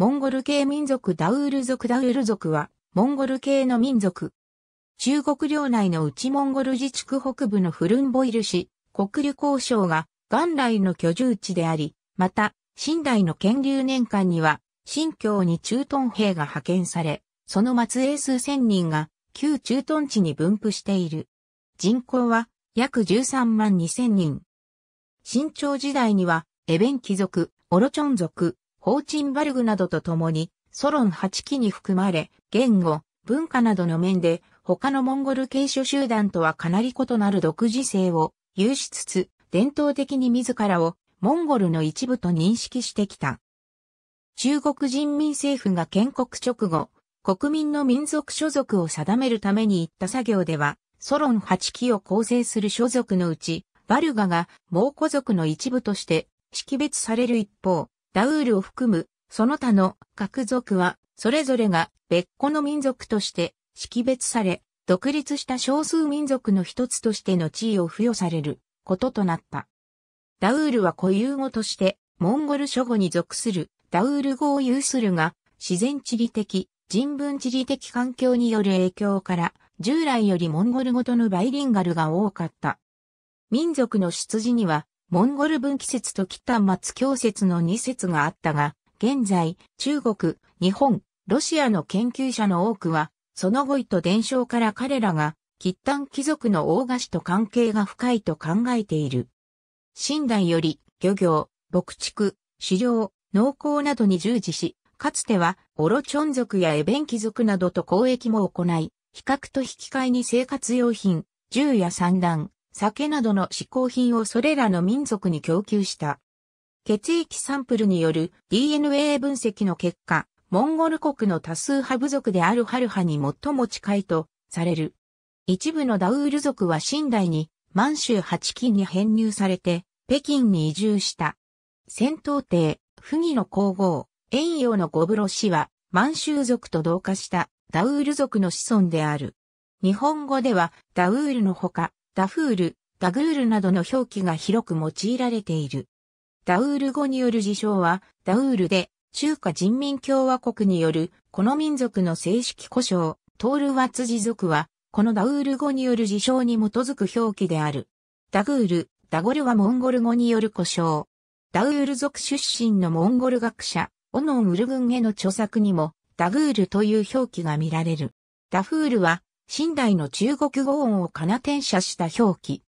モンゴル系民族ダウール族ダウール族は、モンゴル系の民族。中国領内の内モンゴル自治区北部のフルンボイル市、国流交渉が元来の居住地であり、また、新代の建立年間には、新疆に駐屯兵が派遣され、その末裔数千人が旧駐屯地に分布している。人口は約13万2000人。新朝時代には、エベン貴族、オロチョン族、ホーチンバルグなどと共に、ソロン8期に含まれ、言語、文化などの面で、他のモンゴル系諸集団とはかなり異なる独自性を有しつつ、伝統的に自らをモンゴルの一部と認識してきた。中国人民政府が建国直後、国民の民族所属を定めるために行った作業では、ソロン8期を構成する所属のうち、バルガが蒙古族の一部として識別される一方、ダウールを含む、その他の各族は、それぞれが別個の民族として識別され、独立した少数民族の一つとしての地位を付与されることとなった。ダウールは固有語として、モンゴル諸語に属するダウール語を有するが、自然地理的、人文地理的環境による影響から、従来よりモンゴル語とのバイリンガルが多かった。民族の出自には、モンゴル分岐説と北松教説の2説があったが、現在、中国、日本、ロシアの研究者の多くは、その語彙と伝承から彼らが、喫炭貴族の大菓子と関係が深いと考えている。新代より、漁業、牧畜、狩猟、農耕などに従事し、かつては、オロチョン族やエベン貴族などと交易も行い、比較と引き換えに生活用品、銃や散弾、酒などの嗜好品をそれらの民族に供給した。血液サンプルによる DNA 分析の結果、モンゴル国の多数派部族であるハルハに最も近いとされる。一部のダウール族は清代に満州八金に編入されて北京に移住した。戦闘帝、不義の皇后、遠洋のゴブロ氏は満州族と同化したダウール族の子孫である。日本語ではダウールのほか、ダフール、ダグールなどの表記が広く用いられている。ダウール語による事象は、ダウールで、中華人民共和国による、この民族の正式呼称、トールワツジ族は、このダウール語による事象に基づく表記である。ダグール、ダゴルはモンゴル語による呼称。ダウール族出身のモンゴル学者、オノンウルグンへの著作にも、ダグールという表記が見られる。ダフールは、新代の中国語音をかな転写した表記。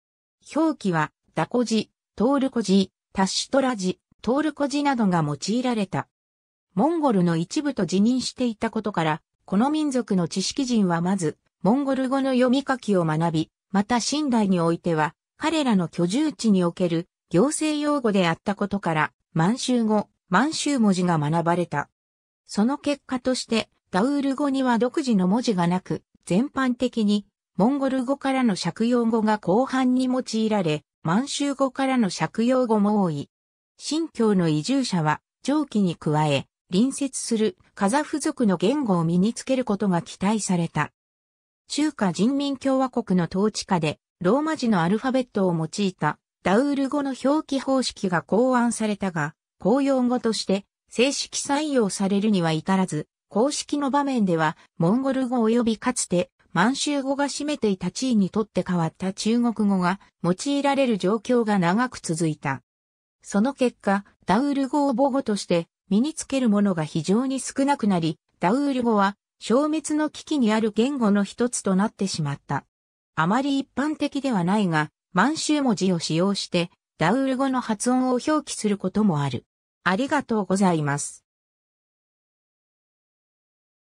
表記は、ダコ字、トールコ字、タッシュトラ字、トールコ字などが用いられた。モンゴルの一部と辞任していたことから、この民族の知識人はまず、モンゴル語の読み書きを学び、また新代においては、彼らの居住地における行政用語であったことから、満州語、満州文字が学ばれた。その結果として、ダウール語には独自の文字がなく、全般的に、モンゴル語からの借用語が後半に用いられ、満州語からの借用語も多い。新疆の移住者は、上記に加え、隣接するカザフ族の言語を身につけることが期待された。中華人民共和国の統治下で、ローマ字のアルファベットを用いたダウール語の表記方式が考案されたが、公用語として正式採用されるには至らず、公式の場面では、モンゴル語及びかつて、満州語が占めていた地位にとって変わった中国語が用いられる状況が長く続いた。その結果、ダウル語を母語として身につけるものが非常に少なくなり、ダウル語は消滅の危機にある言語の一つとなってしまった。あまり一般的ではないが、満州文字を使用して、ダウル語の発音を表記することもある。ありがとうございます。